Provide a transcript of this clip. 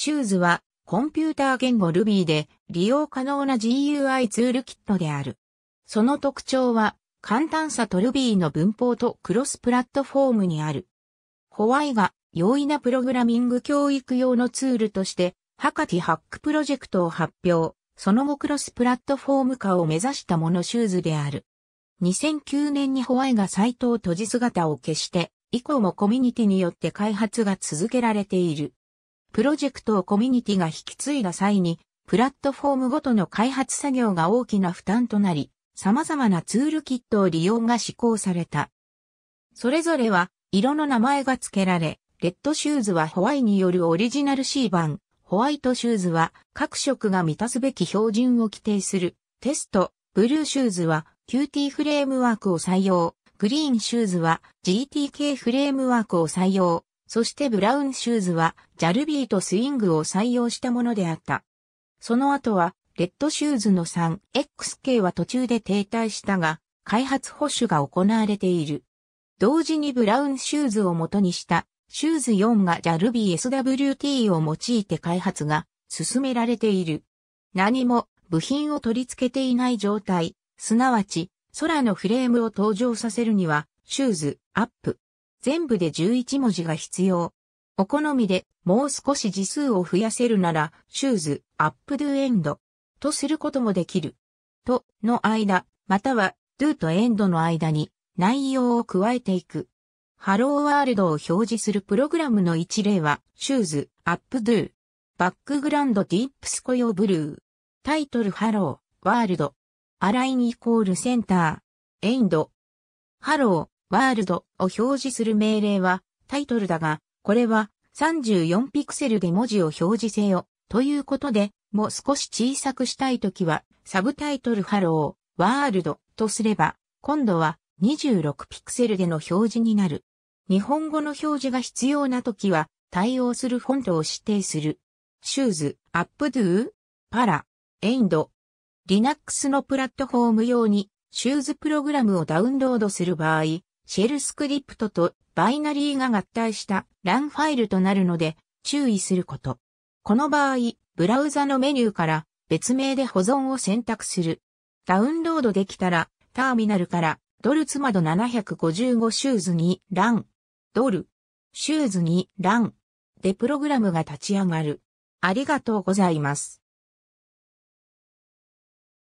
シューズはコンピューター言語 Ruby で利用可能な GUI ツールキットである。その特徴は簡単さと Ruby の文法とクロスプラットフォームにある。ホワイが容易なプログラミング教育用のツールとしてハカティハックプロジェクトを発表。その後クロスプラットフォーム化を目指したものシューズである。2009年にホワイがサイトを閉じ姿を消して、以降もコミュニティによって開発が続けられている。プロジェクトをコミュニティが引き継いだ際に、プラットフォームごとの開発作業が大きな負担となり、様々なツールキットを利用が施行された。それぞれは色の名前が付けられ、レッドシューズはホワイによるオリジナル C 版、ホワイトシューズは各色が満たすべき標準を規定するテスト、ブルーシューズは QT フレームワークを採用、グリーンシューズは GTK フレームワークを採用、そしてブラウンシューズは、ジャルビーとスイングを採用したものであった。その後は、レッドシューズの 3XK は途中で停滞したが、開発保守が行われている。同時にブラウンシューズを元にした、シューズ4がジャルビー s w t を用いて開発が進められている。何も部品を取り付けていない状態、すなわち空のフレームを登場させるには、シューズ、アップ、全部で11文字が必要。お好みでもう少し字数を増やせるなら、シューズ、アップドゥエンドとすることもできる。との間、またはドゥとエンドの間に内容を加えていく。ハローワールドを表示するプログラムの一例は、シューズ、アップドゥ、バックグラウンドディープス雇用ブルー、タイトルハロー、ワールド、アラインイコールセンター、エンド、ハロー、ワールドを表示する命令はタイトルだが、これは34ピクセルで文字を表示せよということで、もう少し小さくしたいときは、サブタイトルハロー、ワールドとすれば、今度は26ピクセルでの表示になる。日本語の表示が必要なときは、対応するフォントを指定する。シューズ、アップドゥー、パラ、エインド。Linux のプラットフォーム用に、シューズプログラムをダウンロードする場合、シェルスクリプトとバイナリーが合体したランファイルとなるので注意すること。この場合、ブラウザのメニューから別名で保存を選択する。ダウンロードできたら、ターミナルからドルツマド755シューズにラン、ドル、シューズにランでプログラムが立ち上がる。ありがとうございます。